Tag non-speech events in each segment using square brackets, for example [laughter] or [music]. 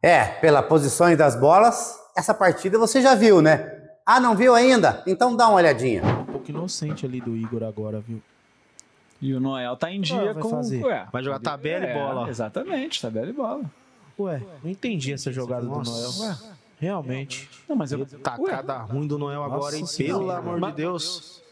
É, pelas posições das bolas, essa partida você já viu, né? Ah, não viu ainda? Então dá uma olhadinha. Um pouco inocente ali do Igor agora, viu? E o Noel tá em ah, dia com... Fazer. Ué, vai jogar tabela é, e bola. É, exatamente, tabela e bola. Ué, não entendi essa jogada Nossa. do Noel. Ué, realmente. Não, mas eu... Tacada tá Ué. ruim do Noel agora, Nossa, hein? Pelo amor de Deus.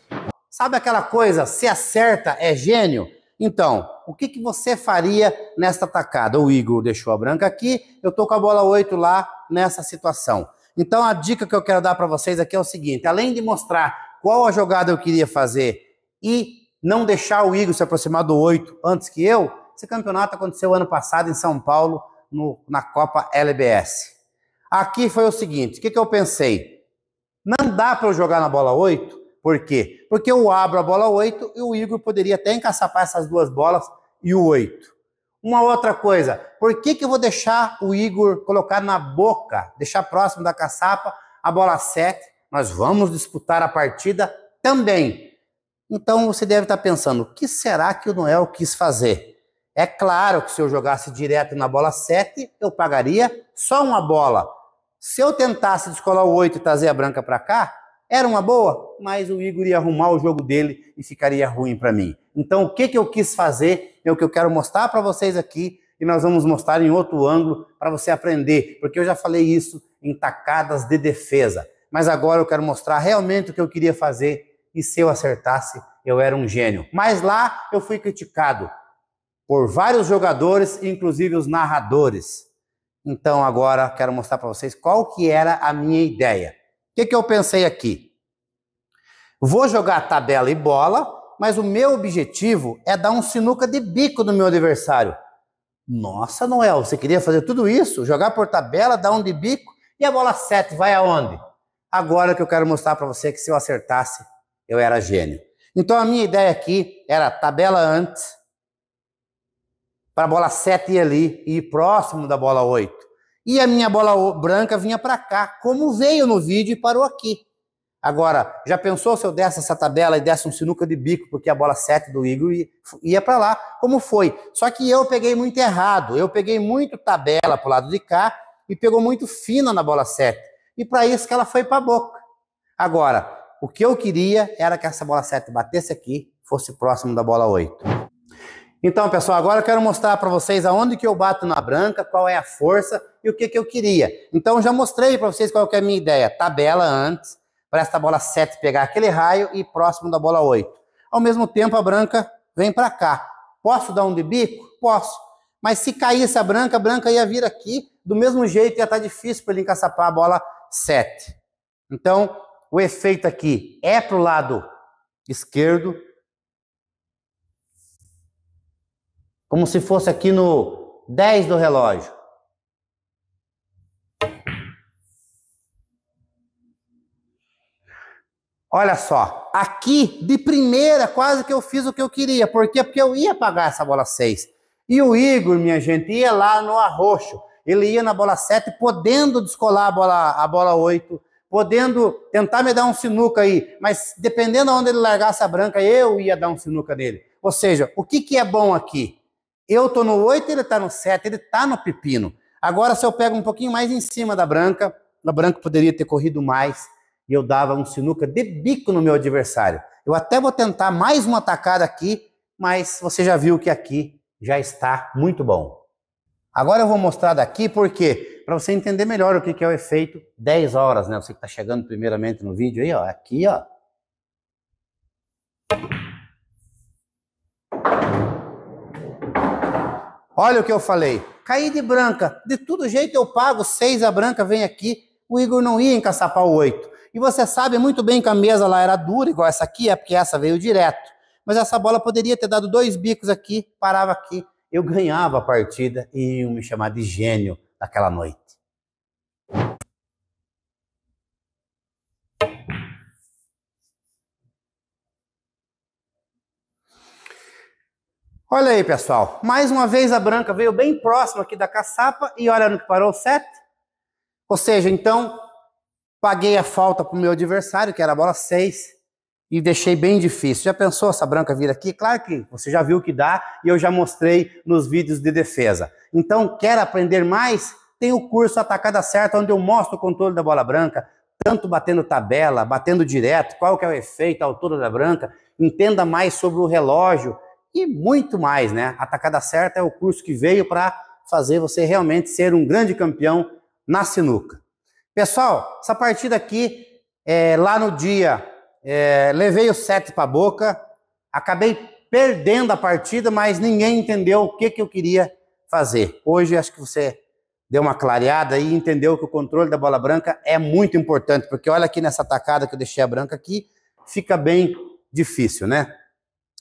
Sabe aquela coisa, se acerta é gênio? Então, o que, que você faria nesta atacada? O Igor deixou a branca aqui, eu estou com a bola 8 lá nessa situação. Então, a dica que eu quero dar para vocês aqui é o seguinte: além de mostrar qual a jogada eu queria fazer e não deixar o Igor se aproximar do 8 antes que eu, esse campeonato aconteceu ano passado em São Paulo, no, na Copa LBS. Aqui foi o seguinte: o que, que eu pensei? Não dá para eu jogar na bola 8 por quê? Porque eu abro a bola 8 e o Igor poderia até encaçapar essas duas bolas e o 8. Uma outra coisa, por que, que eu vou deixar o Igor colocar na boca, deixar próximo da caçapa a bola 7? Nós vamos disputar a partida também. Então você deve estar pensando, o que será que o Noel quis fazer? É claro que se eu jogasse direto na bola 7, eu pagaria só uma bola. Se eu tentasse descolar o 8 e trazer a branca para cá, era uma boa, mas o Igor ia arrumar o jogo dele e ficaria ruim para mim. Então, o que, que eu quis fazer é o que eu quero mostrar para vocês aqui e nós vamos mostrar em outro ângulo para você aprender, porque eu já falei isso em tacadas de defesa. Mas agora eu quero mostrar realmente o que eu queria fazer e se eu acertasse, eu era um gênio. Mas lá eu fui criticado por vários jogadores, inclusive os narradores. Então agora quero mostrar para vocês qual que era a minha ideia que, que eu pensei aqui? Vou jogar tabela e bola, mas o meu objetivo é dar um sinuca de bico no meu adversário. Nossa, Noel, você queria fazer tudo isso? Jogar por tabela, dar um de bico e a bola 7 vai aonde? Agora que eu quero mostrar para você que se eu acertasse, eu era gênio. Então a minha ideia aqui era tabela antes, para a bola 7 ir ali e ir próximo da bola 8 e a minha bola branca vinha para cá, como veio no vídeo e parou aqui. Agora, já pensou se eu desse essa tabela e desse um sinuca de bico, porque a bola 7 do Igor ia para lá, como foi? Só que eu peguei muito errado, eu peguei muito tabela para o lado de cá e pegou muito fina na bola 7. E para isso que ela foi para a boca. Agora, o que eu queria era que essa bola 7 batesse aqui, fosse próximo da bola 8. Então, pessoal, agora eu quero mostrar para vocês aonde que eu bato na branca, qual é a força e o que, que eu queria. Então, já mostrei para vocês qual é a minha ideia. Tabela antes, para esta bola 7 pegar aquele raio e próximo da bola 8. Ao mesmo tempo, a branca vem para cá. Posso dar um de bico? Posso. Mas se caísse a branca, a branca ia vir aqui. Do mesmo jeito, ia estar tá difícil para ele encaçapar a bola 7. Então, o efeito aqui é para o lado esquerdo, Como se fosse aqui no 10 do relógio. Olha só, aqui de primeira quase que eu fiz o que eu queria. Por quê? Porque eu ia pagar essa bola 6. E o Igor, minha gente, ia lá no arroxo. Ele ia na bola 7, podendo descolar a bola, a bola 8, podendo tentar me dar um sinuca aí. Mas dependendo aonde onde ele largasse a branca, eu ia dar um sinuca nele. Ou seja, o que, que é bom aqui? Eu estou no 8, ele está no 7, ele está no pepino. Agora, se eu pego um pouquinho mais em cima da branca, na branca poderia ter corrido mais e eu dava um sinuca de bico no meu adversário. Eu até vou tentar mais uma atacada aqui, mas você já viu que aqui já está muito bom. Agora eu vou mostrar daqui porque para você entender melhor o que é o efeito 10 horas, né? Você que está chegando primeiramente no vídeo aí, ó, aqui, ó, Olha o que eu falei. Caí de branca. De todo jeito eu pago. Seis a branca vem aqui. O Igor não ia encaçapar o oito. E você sabe muito bem que a mesa lá era dura, igual essa aqui, é porque essa veio direto. Mas essa bola poderia ter dado dois bicos aqui, parava aqui. Eu ganhava a partida e iam me chamar de gênio naquela noite. Olha aí, pessoal. Mais uma vez a branca veio bem próximo aqui da caçapa e olha no que parou, set, Ou seja, então, paguei a falta para o meu adversário, que era a bola 6, e deixei bem difícil. Já pensou essa branca vir aqui? Claro que você já viu que dá e eu já mostrei nos vídeos de defesa. Então, quer aprender mais? Tem o curso Atacada Certa, onde eu mostro o controle da bola branca, tanto batendo tabela, batendo direto, qual que é o efeito, a altura da branca. Entenda mais sobre o relógio, e muito mais, né? A Tacada Certa é o curso que veio para fazer você realmente ser um grande campeão na sinuca. Pessoal, essa partida aqui, é, lá no dia, é, levei o sete para a boca, acabei perdendo a partida, mas ninguém entendeu o que, que eu queria fazer. Hoje acho que você deu uma clareada e entendeu que o controle da bola branca é muito importante, porque olha aqui nessa tacada que eu deixei a branca aqui, fica bem difícil, né?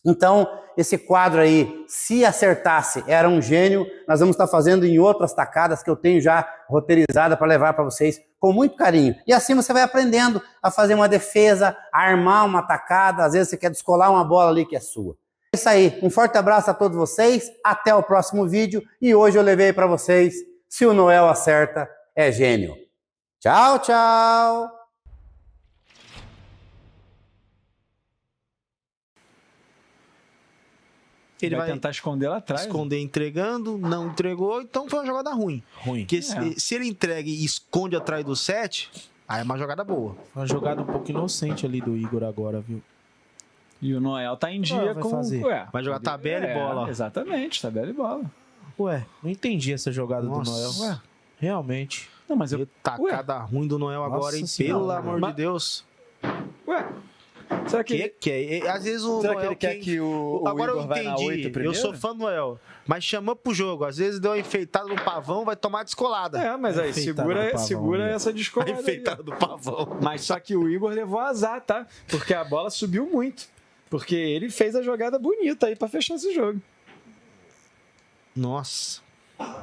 Então, esse quadro aí, se acertasse, era um gênio. Nós vamos estar fazendo em outras tacadas que eu tenho já roteirizada para levar para vocês com muito carinho. E assim você vai aprendendo a fazer uma defesa, a armar uma tacada. Às vezes você quer descolar uma bola ali que é sua. É isso aí. Um forte abraço a todos vocês. Até o próximo vídeo. E hoje eu levei para vocês: se o Noel acerta, é gênio. Tchau, tchau! Ele vai, vai tentar esconder lá atrás. Esconder entregando, não entregou, então foi uma jogada ruim. Ruim. Porque é. se, se, ele entrega e esconde atrás do set, aí é uma jogada boa. Uma jogada um pouco inocente ali do Igor agora, viu? E o Noel tá em dia ah, vai com. Fazer. Ué, vai jogar tabela e é, bola. Exatamente, tabela e bola. Ué, não entendi essa jogada Nossa. do Noel. Ué, realmente. Não, mas eu. tacada Ué. ruim do Noel agora, Nossa, hein? Senhora. Pelo amor de Deus. Ué, Será que, que, ele... quer? É às vezes o Será Noel que ele quer que o, o Agora Igor eu entendi. eu sou fã do Noel. Mas chamou pro jogo. Às vezes deu uma enfeitada no pavão, vai tomar descolada. É, mas aí segura, pavão, segura essa descolada. A enfeitada aí. do pavão. Mas só que o Igor levou azar, tá? Porque a bola subiu muito. Porque ele fez a jogada bonita aí para fechar esse jogo. Nossa.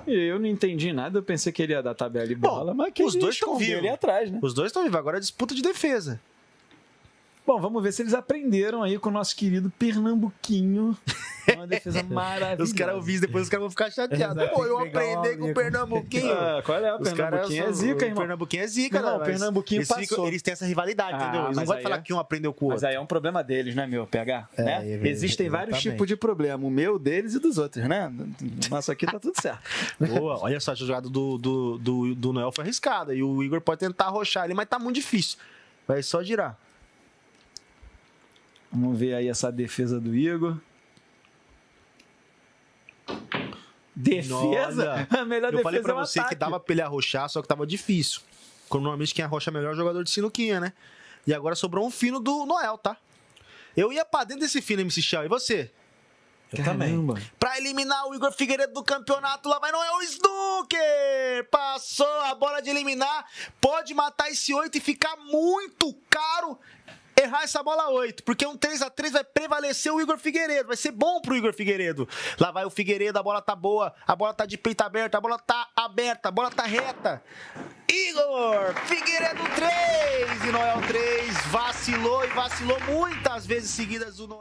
E eu não entendi nada, eu pensei que ele ia dar tabela e bola, Bom, mas que os dois estão vivos ali atrás, né? Os dois estão vivos, agora é disputa de defesa. Bom, vamos ver se eles aprenderam aí com o nosso querido Pernambuquinho. [laughs] Uma defesa maravilhosa. os caras ouviram, depois os caras vão ficar chateados. Pô, eu aprendi com o Pernambuquinho. [laughs] Ah, qual é? é o Pernambuquinho é zica, irmão. O Pernambuquinho é zica, não, não, o Pernambuquinho eles passou. Ficam, eles têm essa rivalidade, ah, entendeu? Eles não vai falar é... que um aprendeu com o outro. Mas aí é um problema deles, né, meu? PH? É, né? É, Existem vários tipos de problema. O meu, deles e dos outros, né? Mas aqui tá tudo certo. [laughs] Boa. Olha só, a jogada do, do, do, do Noel foi arriscada. E o Igor pode tentar arrochar ali, mas tá muito difícil. Vai só girar. Vamos ver aí essa defesa do Igor. Defesa? [laughs] A melhor eu defesa Eu falei pra é você ataque. que dava pra ele arrochar, só que tava difícil. Quando normalmente quem arrocha é melhor é o jogador de sinuquinha, né? E agora sobrou um fino do Noel, tá? Eu ia pra dentro desse fino, MC Shell. E você? Eu também. Pra eliminar o Igor Figueiredo do campeonato, lá vai Noel Snooker! Passou a bola de eliminar. Pode matar esse 8 e ficar muito caro errar essa bola 8, porque um 3 a 3 vai prevalecer o Igor Figueiredo, vai ser bom pro Igor Figueiredo. Lá vai o Figueiredo, a bola tá boa, a bola tá de peito aberto, a bola tá aberta, a bola tá reta. Igor Figueiredo 3 e Noel 3, vacilou e vacilou muitas vezes seguidas o Noel.